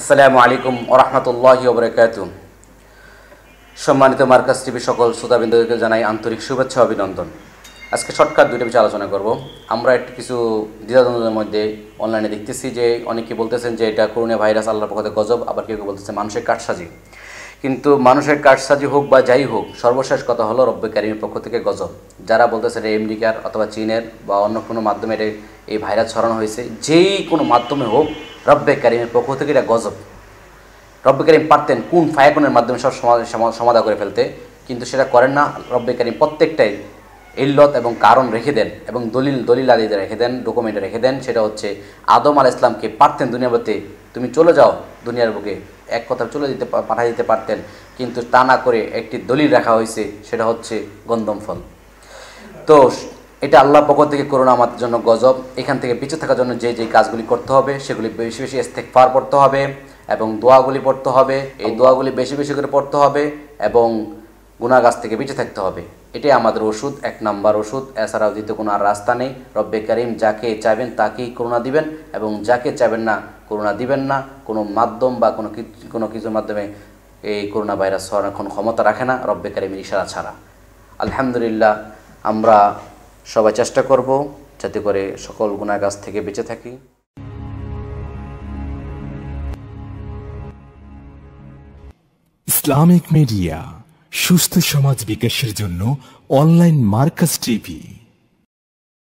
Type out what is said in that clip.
আসসালামু আলাইকুম ওরহমতুল্লাহ ওবরাকাত সম্মানিত মার্কাস টিভি সকল শ্রোতাবৃন্দকে জানাই আন্তরিক শুভেচ্ছা অভিনন্দন আজকে শর্টকাট দুইটা বিষয়ে আলোচনা করব আমরা একটু কিছু দ্বিধাদ্বন্দ্বের মধ্যে অনলাইনে দেখতেছি যে অনেকে বলতেছেন যে এটা করোনা ভাইরাস আল্লাহর পক্ষে গজব আবার কেউ কেউ বলতেছে মানুষের কাঠসাজি কিন্তু মানুষের কাঠসাজি হোক বা যাই হোক সর্বশেষ কথা হলো রব্য ক্যারিমের পক্ষ থেকে গজব যারা বলতেছে এটা আমেরিকার অথবা চীনের বা অন্য কোনো মাধ্যমে এই ভাইরাস ছড়ানো হয়েছে যেই কোনো মাধ্যমে হোক রব্বে কারিমের পক্ষ থেকে এটা গজব রব্বে কারিম পারতেন কোন ফায়াকুনের মাধ্যমে সব সমাধা করে ফেলতে কিন্তু সেটা করেন না রব্বে কারিম প্রত্যেকটাই ইল্লত এবং কারণ রেখে দেন এবং দলিল দলিল আদিতে রেখে দেন ডকুমেন্ট রেখে দেন সেটা হচ্ছে আদম আল ইসলামকে পারতেন দুনিয়াবতে তুমি চলে যাও দুনিয়ার বুকে এক কথা চলে দিতে পাঠিয়ে দিতে পারতেন কিন্তু তা না করে একটি দলিল রাখা হয়েছে সেটা হচ্ছে গন্দম ফল তো এটা আল্লাহ পক্ষ থেকে করুন আমাদের জন্য গজব এখান থেকে বেঁচে থাকার জন্য যে যে কাজগুলি করতে হবে সেগুলি বেশি বেশি পার পড়তে হবে এবং দোয়াগুলি পড়তে হবে এই দোয়াগুলি বেশি বেশি করে পড়তে হবে এবং গুনা গাছ থেকে বেঁচে থাকতে হবে এটাই আমাদের ওষুধ এক নাম্বার ওষুধ এছাড়াও দ্বিতীয় কোনো আর রাস্তা নেই রব্বে করিম যাকে চাইবেন তাকেই করোনা দিবেন এবং যাকে চাইবেন না করোনা দিবেন না কোনো মাধ্যম বা কোনো কোনো কিছুর মাধ্যমে এই করোনা ভাইরাস কোনো ক্ষমতা রাখে না রব্বে করিমের ইশারা ছাড়া আলহামদুলিল্লাহ আমরা সবাই চেষ্টা করব যাতে করে সকল গুণা গাছ থেকে বেঁচে থাকি ইসলামিক মিডিয়া সুস্থ সমাজ বিকাশের জন্য অনলাইন মার্কাস টিভি